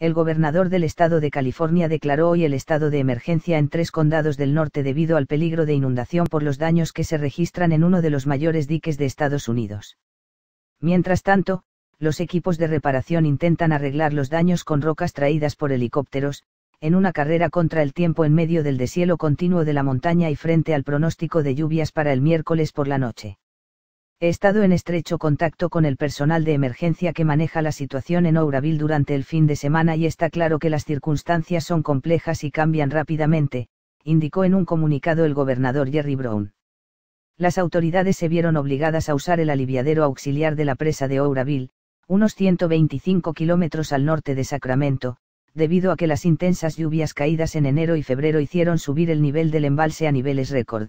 el gobernador del estado de California declaró hoy el estado de emergencia en tres condados del norte debido al peligro de inundación por los daños que se registran en uno de los mayores diques de Estados Unidos. Mientras tanto, los equipos de reparación intentan arreglar los daños con rocas traídas por helicópteros, en una carrera contra el tiempo en medio del deshielo continuo de la montaña y frente al pronóstico de lluvias para el miércoles por la noche. He estado en estrecho contacto con el personal de emergencia que maneja la situación en Ouraville durante el fin de semana y está claro que las circunstancias son complejas y cambian rápidamente, indicó en un comunicado el gobernador Jerry Brown. Las autoridades se vieron obligadas a usar el aliviadero auxiliar de la presa de Ouraville, unos 125 kilómetros al norte de Sacramento, debido a que las intensas lluvias caídas en enero y febrero hicieron subir el nivel del embalse a niveles récord.